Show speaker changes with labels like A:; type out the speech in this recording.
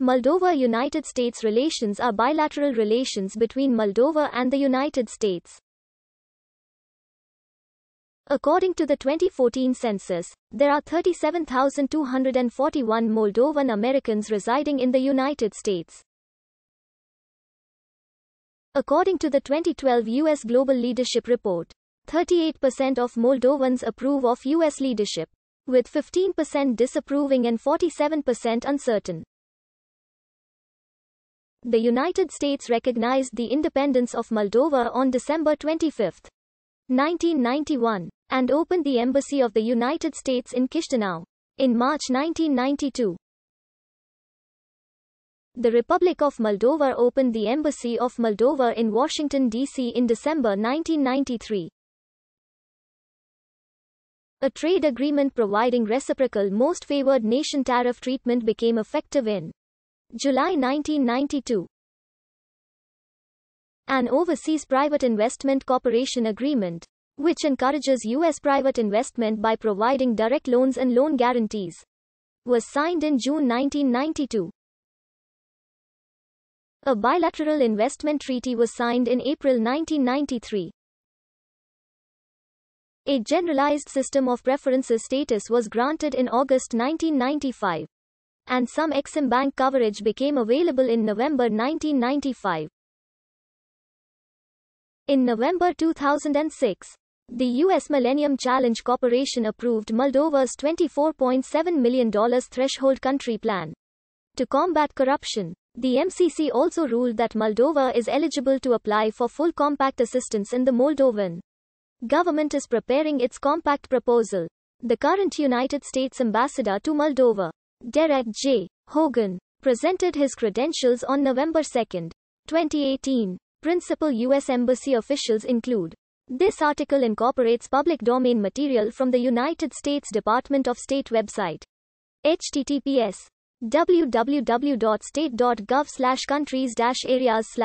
A: Moldova-United States relations are bilateral relations between Moldova and the United States. According to the 2014 census, there are 37,241 Moldovan Americans residing in the United States. According to the 2012 U.S. Global Leadership Report, 38% of Moldovans approve of U.S. leadership, with 15% disapproving and 47% uncertain. The United States recognized the independence of Moldova on December 25, 1991, and opened the Embassy of the United States in Chisinau. In March 1992, the Republic of Moldova opened the Embassy of Moldova in Washington, D.C. in December 1993. A trade agreement providing reciprocal most favored nation tariff treatment became effective in July 1992. An overseas private investment corporation agreement, which encourages U.S. private investment by providing direct loans and loan guarantees, was signed in June 1992. A bilateral investment treaty was signed in April 1993. A generalized system of preferences status was granted in August 1995 and some Exim Bank coverage became available in November 1995. In November 2006, the U.S. Millennium Challenge Corporation approved Moldova's $24.7 million threshold country plan. To combat corruption, the MCC also ruled that Moldova is eligible to apply for full compact assistance in the Moldovan government is preparing its compact proposal. The current United States ambassador to Moldova, Derek J. Hogan, presented his credentials on November 2, 2018. Principal U.S. Embassy officials include. This article incorporates public domain material from the United States Department of State website. https www.state.gov countries areas